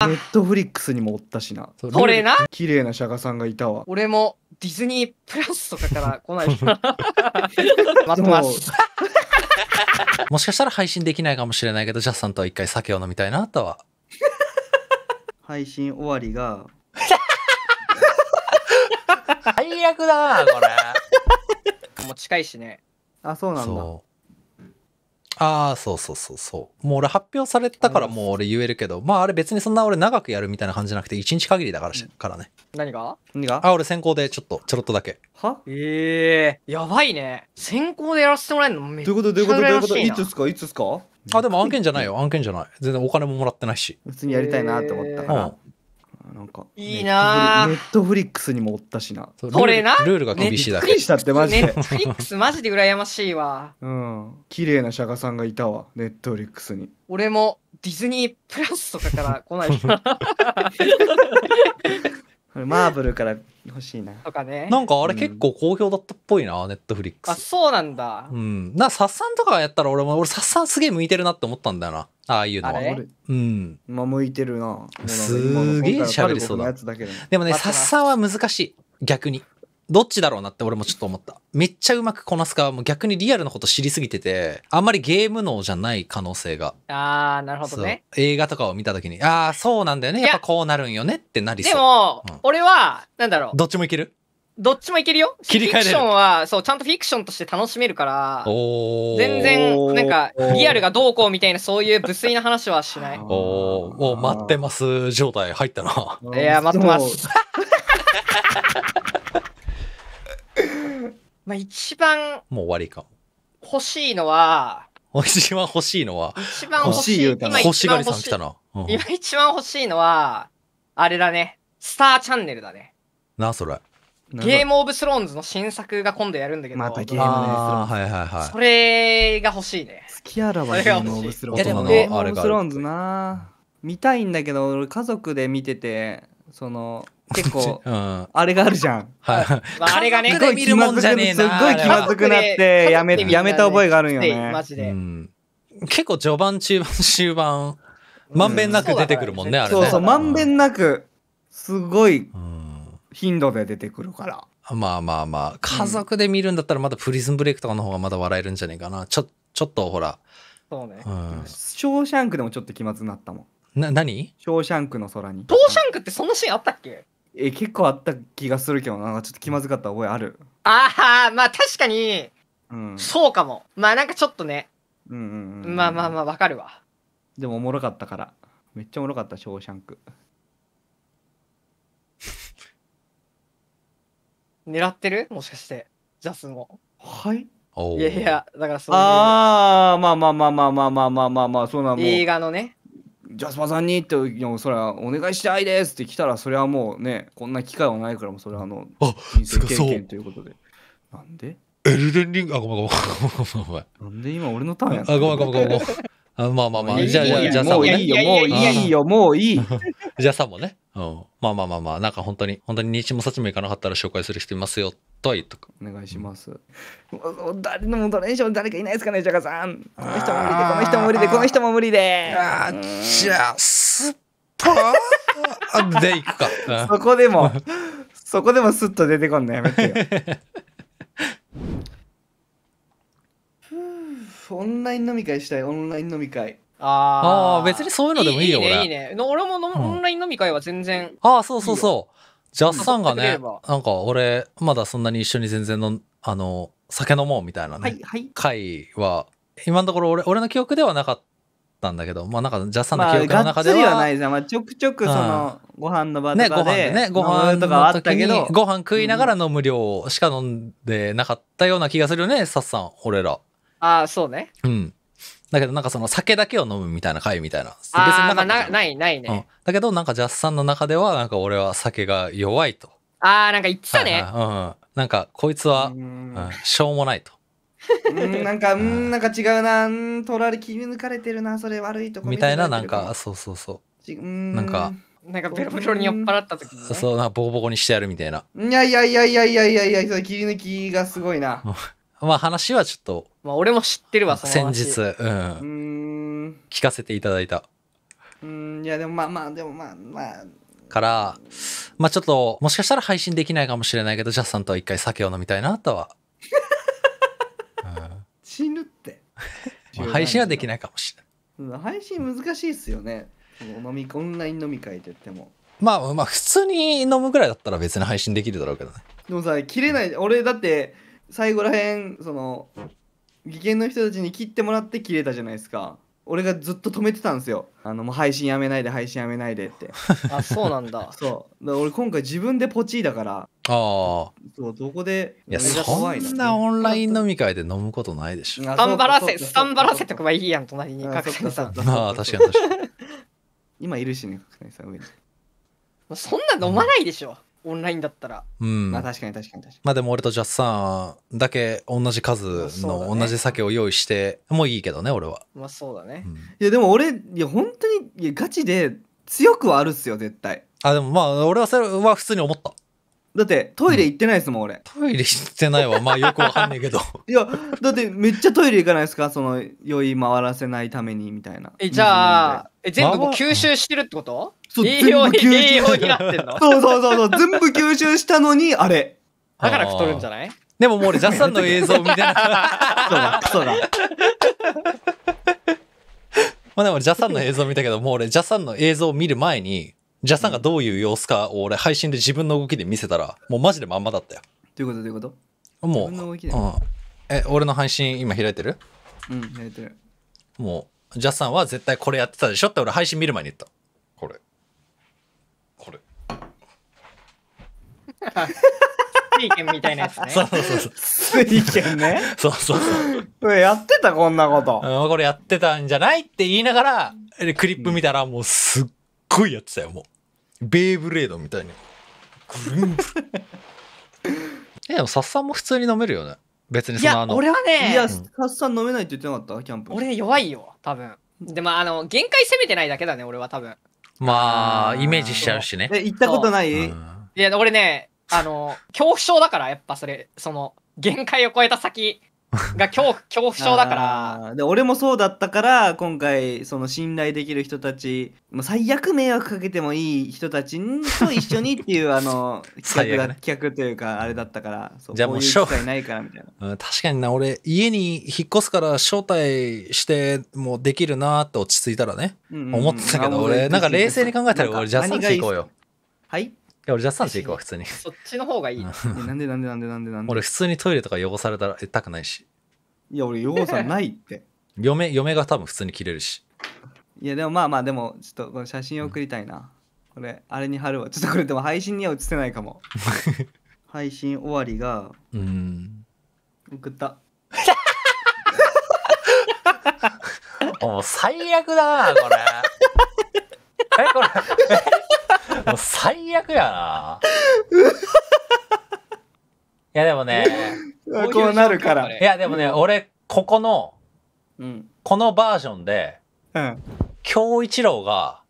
ネットフリックスにもおったしな。これな綺麗なャ迦さんがいたわ。俺もディズニープラスとかから来ないし。待ってます。もしかしたら配信できないかもしれないけど、ジャスさんとは一回酒を飲みたいなとは。配信終わりが。最悪だな、これ。もう近いしね。あ、そうなんだ。ああ、そうそうそうそう。もう俺発表されたからもう俺言えるけど、まああれ別にそんな俺長くやるみたいな感じじゃなくて、一日限りだからし、からね。何が何があ、俺先行でちょっと、ちょろっとだけ。はええー、やばいね。先行でやらせてもらえるのめっちゃどういうことどういうことどういうこといつっすかいつっすかあ、でも案件じゃないよ、案件じゃない。全然お金ももらってないし。普通にやりたいなっ思ったから。えーうんなんかいいなネットフリックスにもおったしなこれなルールが厳しいだけびっくりしたってマジでネットフリックスマジで羨ましいわうん綺麗な釈迦さんがいたわネットフリックスに俺もディズニープラスとかから来ない マーブルからほしいなとかねなんかあれ結構好評だったっぽいなネットフリックスあそうなんだうんなさっさんとかやったら俺も俺さっさんすげえ向いてるなって思ったんだよなああいうのはうんまあ向いてるなすげえ喋りそうだでもねさっさんは難しい逆にどっちだろうなって俺もちょっと思った。めっちゃうまくこなすか、もう逆にリアルのこと知りすぎてて、あんまりゲーム脳じゃない可能性が。ああ、なるほどね。映画とかを見た時に、ああ、そうなんだよね。やっぱこうなるんよねってなりそう。でも、うん、俺は、なんだろう。どっちもいけるどっちもいけるよ。切り替えフィクションは、そう、ちゃんとフィクションとして楽しめるから、全然、なんか、リアルがどうこうみたいな、そういう無粋な話はしない。おお、もう待ってます状態入ったな。いや、待ってます。まあ、一番もう終わりか。欲しいのは、一番欲しいのは、一番欲しい、欲しい欲しがりさん来たな。今一番欲しいのは、あれだね。スターチャンネルだね。なあ、それ。ゲームオブスローンズの新作が今度やるんだけど。またゲームです。はいはいはい。それが欲しいね。好きやらはゲームオブスローンズ。ゲームオブスローンズな。見たいんだけど、俺家族で見てて、その、結構、あれがあるじゃん。はい。あれがね、すごい気まずくなってやめ、やめた覚えがあるんよね。マジで。結構序盤、中盤、終盤、まんべんなく出てくるもんね、あれそうそう、まんべんなく、すごい頻度で出てくるから。まあまあまあ、家族で見るんだったらまだプリズムブレイクとかの方がまだ笑えるんじゃねえかな。ちょ、ちょっとほら。そうね。ショーシャンクでもちょっと気まずくなったもん。な、何ショーシャンクの空に。ショーシャンクってそんなシーンあったっけえ結構あった気がするけどなんかちょっと気まずかった覚えあるああまあ確かに、うん、そうかもまあなんかちょっとね、うん、うん、まあまあまあわかるわでもおもろかったからめっちゃおもろかった「ショーシャンク」狙ってるもしかしてジャスもはいいやいやだからそういうああまあまあまあまあまあまあまあまあまあそうなの映画のねジャスパーさんにってもそれはお願いしたいですって来たらそれはもうねこんな機会はないからもそれはあのあ人生経験ということでなんでエルデンリングあごめんごめんごめんごめんなんで今俺のターンやあごめんごめんごめんあまあまあまあ、じゃあ、じゃあ、じゃあさもね。いいよ、もういいよ、もういい。じゃあさもね。うん。まあまあまあまあ、なんか本当に、本当に日もさちもいかなかったら紹介する人いますよ、とは言っとく。お願いします。うん、誰のもドレーション誰かいないですかね、ジャカさん。この人も無理で、この人も無理で、この人も無理で。あじゃあ、すっとでいくか。そこでも、そこでもすっと出てこんのやめてよ。オンライン飲み会したいオンライン飲み会ああ別にそういうのでもいいよいいねいいね俺もの、オンライン飲み会は全然ああそうそうそうジャスさんがねなんか俺まだそんなに一緒に全然のあの酒飲もうみたいなね、はいはい、会は今のところ俺俺の記憶ではなかったんだけどまあなんかジャスさんの記憶の中では,、まあ、はないじゃん、まあ、ちょくちょくその、うん、ご飯の場とかで、ね、ご飯ねご飯とかあったけどご飯食いながら飲む量しか飲んでなかったような気がするよね、うん、サッさん俺らああ、そうね。うん。だけどなんかその酒だけを飲むみたいな会みたいな。別になまあ、なないないね、うん、だけどなんかジャスさんの中ではなんか俺は酒が弱いと。ああ、なんか言ってたね。はいはい、うん、なんかこいつは、うん、しょうもないと。んなんか、うん、なんか違うな、取られ、切り抜かれてるな、それ悪いとこみたいな、なんか、そうそうそう。うんなんか、なんかベロベロに酔っ払った時に、ね、そうな、ボコボコにしてやるみたいな。いやいやいやいやいやいやいや、切り抜きがすごいな。まあ話はちょっとまあ俺も知ってるわその先日、ううん、聞かせていただいたうんいやでもまあまあでもまあまあから、まあちょっと、もしかしたら配信できないかもしれないけど、ジャスさんとは一回酒を飲みたいなとは。死ぬって 配信はできないかもしれない。配信難しいっすよねその飲みオンライン飲み会って言ってもまあまあ普通に飲むぐらいだったら別に配信できるだろうけどね。でもさ切れない俺だって最後らへんその技研の人たちに切ってもらって切れたじゃないですか俺がずっと止めてたんですよあのもう配信やめないで配信やめないでって あそうなんだ そうだ俺今回自分でポチーだからああそうどこでいやそんなオンライン飲み会で飲むことないでしょスタンバらせスタンバらせとかはいいやん隣に角谷さん まあ確かに確かに今いるしね角谷さん上にそんな飲まないでしょ、オンラインだったら、うん、まあ確かに確かに確かにまあでも俺とジャスさんだけ同じ数の同じ酒を用意してもいいけどね俺はまあそうだね、うん、いやでも俺いや本当にいやガチで強くはあるっすよ絶対あでもまあ俺はそれは普通に思っただってトイレ行ってないですもん、うん、俺トイレ行ってないわまあよくわかんねえけど いやだってめっちゃトイレ行かないですかその酔い回らせないためにみたいなえじゃあえ全部吸収してるってことそう、栄養に、栄なってんのそうそうそうそう、全部吸収したのに、あれ。だから太るんじゃないでももう俺、ジャスさんの映像見てなそうだ、そうだ。まあでも、ジャスさんの映像見たけど、もう俺、ジャスさんの映像を見る前に、ジャスさんがどういう様子かを俺、配信で自分の動きで見せたら、もうマジでまんまだったよ。どういうことどういうこともう、うん。え、俺の配信今開いてるうん、開いてる。もう、ジャスさんは絶対これやってたでしょって俺、配信見る前に言った。これ。水拳みたいなやつね。そうそうそう。水拳ね。そうそうそう。やってたこんなこと。うん、これやってたんじゃないって言いながら、クリップ見たらもうすっごいやってたよ、もう。ベイブレードみたいに。ルるプ。え、でも、さっさんも普通に飲めるよね。別にそのあの。俺はね。いや、さっさん飲めないって言ってなかったキャンプ。俺弱いよ、多分。でも、あの、限界攻めてないだけだね、俺は多分。まあ、イメージしちゃうしね。え、行ったことない、いや、俺ね、あの、恐怖症だから、やっぱそれ、その、限界を超えた先が恐怖、恐怖症だから。で、俺もそうだったから、今回、その信頼できる人たち、もう最悪迷惑かけてもいい人たちと一緒にっていう、あの、企画が、ね企画というか、あれだったから、そじゃあもう正体ないからみたいな。うん確かにな、俺、家に引っ越すから招待してもできるなって落ち着いたらね、うんうん思ってたけど、俺、なんか冷静に考えたら、俺、ジャスミンが行こうよ。。はいや、俺ジャスタンチ行くわ、普通に。そっちの方がいい。なんで なんでなんでなんでなんで。俺、普通にトイレとか汚されたら痛くないし。いや、俺、汚さないって。嫁、嫁が多分普通に切れるし。いや、でもまあまあ、でも、ちょっとこの写真送りたいな。これ、あれに貼るわ。ちょっとこれ、でも配信には映せないかも。配信終わりが。うん。送った。もう最悪だな、これ。え、これ。もう最悪やな。いやでもね、こうなるから。いやでもね、俺、ここの、うん、このバージョンで、うん、京一郎が、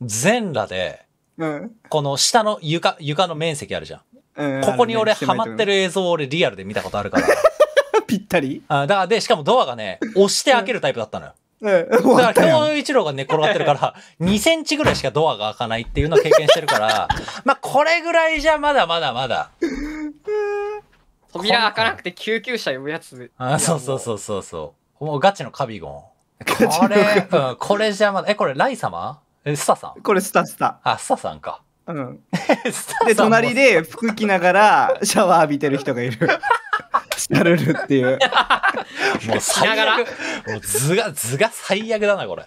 全裸で、うん、この下の床、床の面積あるじゃん。うん、ここに俺、ハマってる映像を俺リアルで見たことあるから。ぴったりあだからで、しかもドアがね、押して開けるタイプだったのよ。ええ、だから、京一郎が寝転がってるから、2 センチぐらいしかドアが開かないっていうのを経験してるから、まあ、これぐらいじゃまだまだまだ。扉開かなくて救急車呼ぶやつ。あ、そうそうそうそうそう。もうガチのカビゴン。これ、うん、これじゃまだ、え、これライ様え、スタさんこれスタスタ。あ、スタさんか。うん。で、隣で服着ながらシャワー浴びてる人がいる。されるっていう。もう最悪。もう図が、図が最悪だな、これ。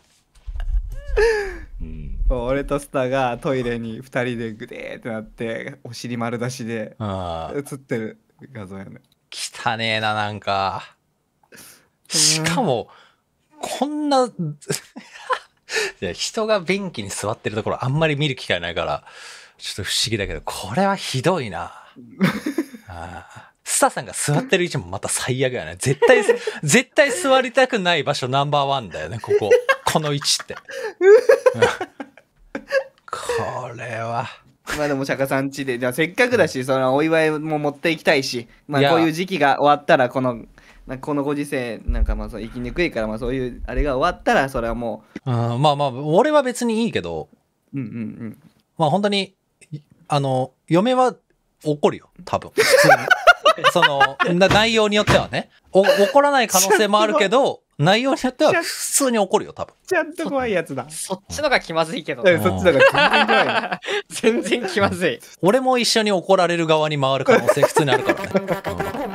うん、俺とスタがトイレに2人でグデーってなってお尻丸出しで映ってる画像やね汚ねえななんかしかも、こんな 人が便器に座ってるところあんまり見る機会ないからちょっと不思議だけどこれはひどいな ああスタさんが座ってる位置もまた最悪やね。絶対、絶対座りたくない場所ナンバーワンだよね、ここ。この位置って。これは。まあでも釈迦さんちで、じゃあせっかくだし、そのお祝いも持っていきたいし、まあこういう時期が終わったら、この、このご時世、なんかまあそう生きにくいから、まあそういうあれが終わったら、それはもう。うん、まあまあ、俺は別にいいけど、うんうんうん。まあ本当に、あの、嫁は怒るよ、多分。普通に。その、内容によってはね。お怒らない可能性もあるけど、内容によっては普通に怒るよ、多分。ちゃんと怖いやつだ。そっちのが気まずいけどそっちのが全然怖い。全然気まずい。俺も一緒に怒られる側に回る可能性普通にあるからね。